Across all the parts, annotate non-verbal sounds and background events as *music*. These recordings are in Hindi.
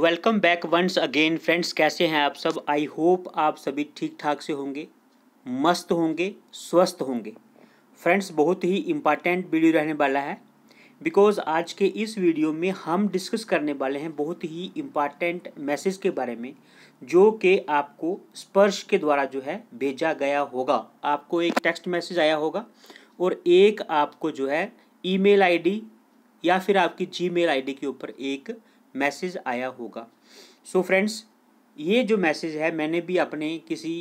Welcome back once again friends कैसे हैं आप सब आई होप आप सभी ठीक ठाक से होंगे मस्त होंगे स्वस्थ होंगे फ्रेंड्स बहुत ही इम्पॉर्टेंट वीडियो रहने वाला है बिकॉज आज के इस वीडियो में हम डिस्कस करने वाले हैं बहुत ही इम्पॉर्टेंट मैसेज के बारे में जो कि आपको स्पर्श के द्वारा जो है भेजा गया होगा आपको एक टेक्स्ट मैसेज आया होगा और एक आपको जो है ईमेल आईडी या फिर आपकी जीमेल आईडी के ऊपर एक मैसेज आया होगा सो so फ्रेंड्स ये जो मैसेज है मैंने भी अपने किसी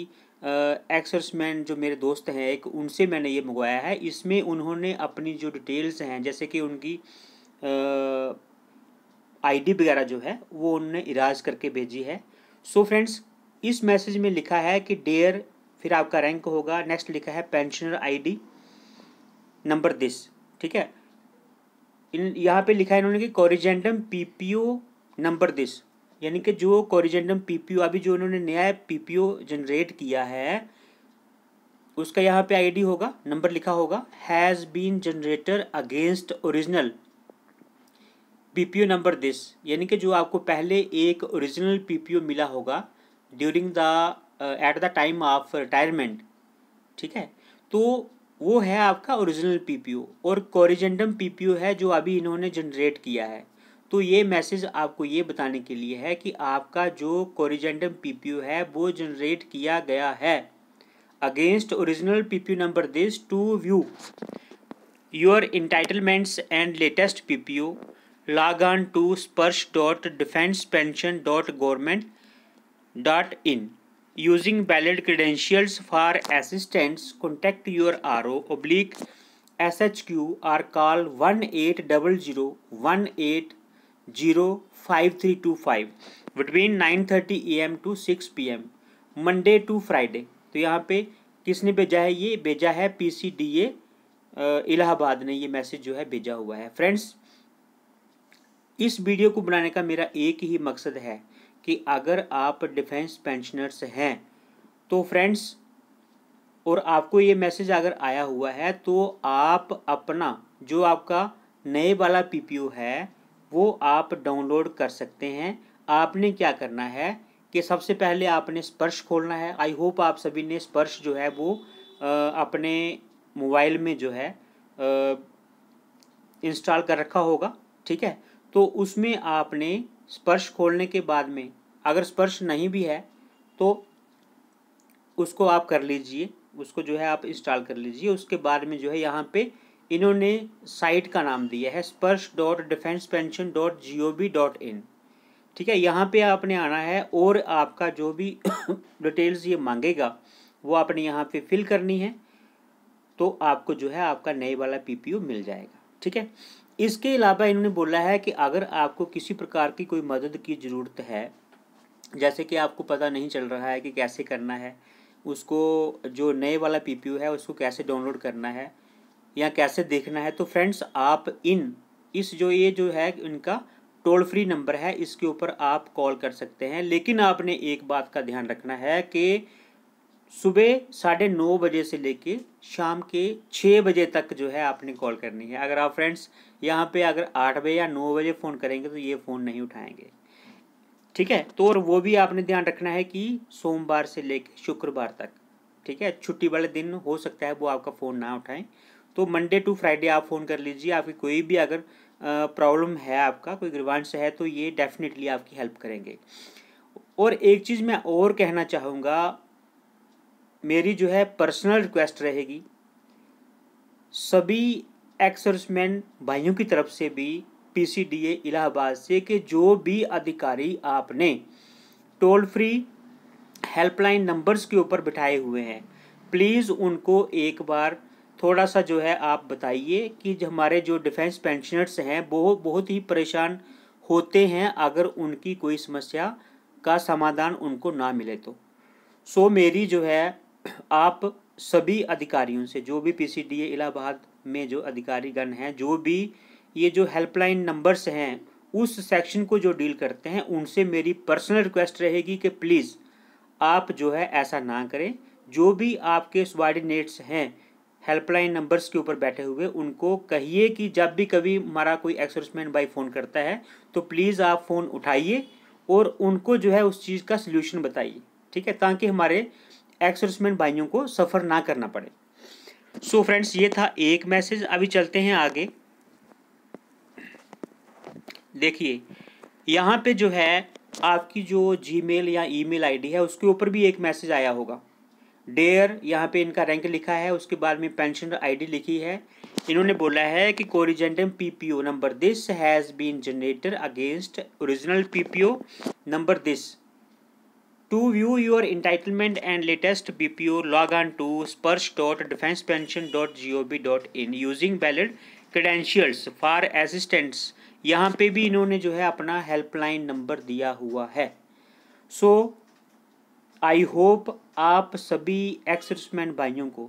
एक्सर्समैन जो मेरे दोस्त हैं एक उनसे मैंने ये मंगवाया है इसमें उन्होंने अपनी जो डिटेल्स हैं जैसे कि उनकी आईडी वगैरह जो है वो उन्होंने इराज करके भेजी है सो so फ्रेंड्स इस मैसेज में लिखा है कि डेयर फिर आपका रैंक होगा नेक्स्ट लिखा है पेंशनर आईडी नंबर दिस ठीक है इन यहाँ पे लिखा है इन्होंने कि कॉरिजेंडम पीपीओ नंबर दिस यानी कि जो कॉरिजेंडम पीपीओ अभी जो इन्होंने नया पीपीओ जनरेट किया है उसका यहाँ पे आईडी होगा नंबर लिखा होगा has been generator against original PPO number this यानी कि जो आपको पहले एक ओरिजिनल पीपीओ मिला होगा during the at the time of retirement ठीक है तो वो है आपका ओरिजिनल पीपीओ और कोरिजेंडम पीपीओ है जो अभी इन्होंने जनरेट किया है तो ये मैसेज आपको ये बताने के लिए है कि आपका जो कोरिजेंडम पीपीओ है वो जनरेट किया गया है against original PPO number this to view your entitlements and latest PPO log on to Sparsh dot defence pension dot government dot in using valid credentials for assistance contact your RO oblique SHQ or call 180018055325 between 9:30 am to 6 pm Monday to Friday तो यहाँ पे किसने भेजा है ये भेजा है P C D A Allahabad ने ये मैसेज जो है भेजा हुआ है फ्रेंड्स इस वीडियो को बनाने का मेरा एक ही मकसद है कि अगर आप डिफेंस पेंशनर्स हैं तो फ्रेंड्स और आपको ये मैसेज अगर आया हुआ है तो आप अपना जो आपका नए वाला पीपीओ है वो आप डाउनलोड कर सकते हैं आपने क्या करना है कि सबसे पहले आपने स्पर्श खोलना है आई होप आप सभी ने स्पर्श जो है वो आ, अपने मोबाइल में जो है इंस्टॉल कर रखा होगा ठीक है तो उसमें आपने स्पर्श खोलने के बाद में अगर स्पर्श नहीं भी है तो उसको आप कर लीजिए उसको जो है आप इंस्टॉल कर लीजिए उसके बाद में जो है यहाँ पे इन्होंने साइट का नाम दिया है Sparsh dot defence pension dot G O V dot in ठीक है यहाँ पे आपने आना है और आपका जो भी डिटेल्स *coughs* ये मांगेगा वो आपने यहाँ पे फिल करनी है तो आपको जो है आपका नए वाला पीपीयू मिल जाएगा ठीक है इसके अलावा इन्होंने बोला है कि अगर आपको किसी प्रकार की कोई मदद की ज़रूरत है जैसे कि आपको पता नहीं चल रहा है कि कैसे करना है उसको जो नए वाला पी है उसको कैसे डाउनलोड करना है या कैसे देखना है तो फ्रेंड्स आप इन इस जो ये जो है इनका टोल फ्री नंबर है इसके ऊपर आप कॉल कर सकते हैं लेकिन आपने एक बात का ध्यान रखना है कि सुबह साढ़े नौ बजे से लेके शाम के छः बजे तक जो है आपने कॉल करनी है अगर आप फ्रेंड्स यहाँ पे अगर आठ बजे या नौ बजे फ़ोन करेंगे तो ये फ़ोन नहीं उठाएंगे ठीक है तो और वो भी आपने ध्यान रखना है कि सोमवार से लेके शुक्रवार तक ठीक है छुट्टी वाले दिन हो सकता है वो आपका फ़ोन ना उठाएं तो मंडे टू फ्राइडे आप फ़ोन कर लीजिए आपकी कोई भी अगर प्रॉब्लम है आपका कोई ग्रीवांश है तो ये डेफिनेटली आपकी हेल्प करेंगे और एक चीज़ मैं और कहना चाहूँगा मेरी जो है पर्सनल रिक्वेस्ट रहेगी सभी एक्सर्समैन भाइयों की तरफ से भी पीसीडीए इलाहाबाद से कि जो भी अधिकारी आपने टोल फ्री हेल्पलाइन नंबर्स के ऊपर बिठाए हुए हैं प्लीज़ उनको एक बार थोड़ा सा जो है आप बताइए कि जो हमारे जो डिफेंस पेंशनर्स हैं वो बहुत ही परेशान होते हैं अगर उनकी कोई समस्या का समाधान उनको ना मिले तो सो so, मेरी जो है आप सभी अधिकारियों से जो भी पीसीडीए इलाहाबाद में जो अधिकारीगण हैं जो भी ये जो हेल्पलाइन नंबर्स हैं उस सेक्शन को जो डील करते हैं उनसे मेरी पर्सनल रिक्वेस्ट रहेगी कि प्लीज़ आप जो है ऐसा ना करें जो भी आपके स्वार्डिनेट्स हैं हेल्पलाइन नंबर्स के ऊपर बैठे हुए उनको कहिए कि जब भी कभी हमारा कोई एक्सर्समैन बाई फ़ोन करता है तो प्लीज़ आप फ़ोन उठाइए और उनको जो है उस चीज़ का सोल्यूशन बताइए ठीक है ताकि हमारे एक्सोर्समेंट भाइयों को सफ़र ना करना पड़े सो so फ्रेंड्स ये था एक मैसेज अभी चलते हैं आगे देखिए यहाँ पे जो है आपकी जो जीमेल या ईमेल आईडी है उसके ऊपर भी एक मैसेज आया होगा डेयर यहाँ पे इनका रैंक लिखा है उसके बाद में पेंशन आईडी लिखी है इन्होंने बोला है कि corrigendum PPO number this has been generated against original PPO number this To view your entitlement and latest BPO, log on to spurs.defensepension.gov.in using valid credentials for assistance. यहाँ पे भी इन्होंने जो है अपना हेल्पलाइन नंबर दिया हुआ है सो आई होप आप सभी एक्सर्समैन भाइयों को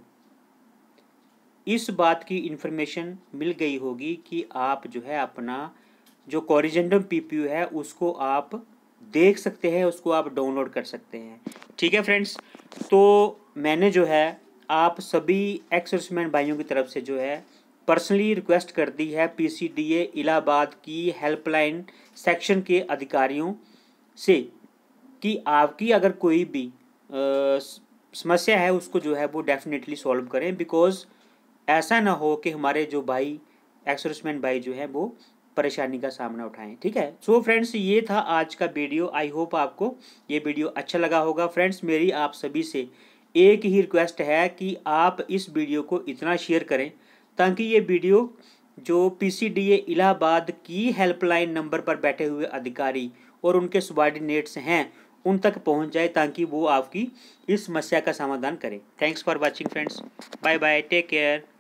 इस बात की इन्फॉर्मेशन मिल गई होगी कि आप जो है अपना जो कॉरिजेंडम पीपीयू है उसको आप देख सकते हैं उसको आप डाउनलोड कर सकते हैं ठीक है फ्रेंड्स तो मैंने जो है आप सभी एक्सर्समैन भाइयों की तरफ से जो है पर्सनली रिक्वेस्ट कर दी है पीसीडीए इलाहाबाद की हेल्पलाइन सेक्शन के अधिकारियों से कि आपकी अगर कोई भी आ, समस्या है उसको जो है वो डेफिनेटली सॉल्व करें बिकॉज ऐसा ना हो कि हमारे जो भाई एक्सर्समैन भाई जो है वो परेशानी का सामना उठाएं ठीक है सो so फ्रेंड्स ये था आज का वीडियो आई होप आपको ये वीडियो अच्छा लगा होगा फ्रेंड्स मेरी आप सभी से एक ही रिक्वेस्ट है कि आप इस वीडियो को इतना शेयर करें ताकि ये वीडियो जो पीसीडीए इलाहाबाद की हेल्पलाइन नंबर पर बैठे हुए अधिकारी और उनके सबॉर्डिनेट्स हैं उन तक पहुंच जाए ताकि वो आपकी इस समस्या का समाधान करें thanks for watching friends bye bye take care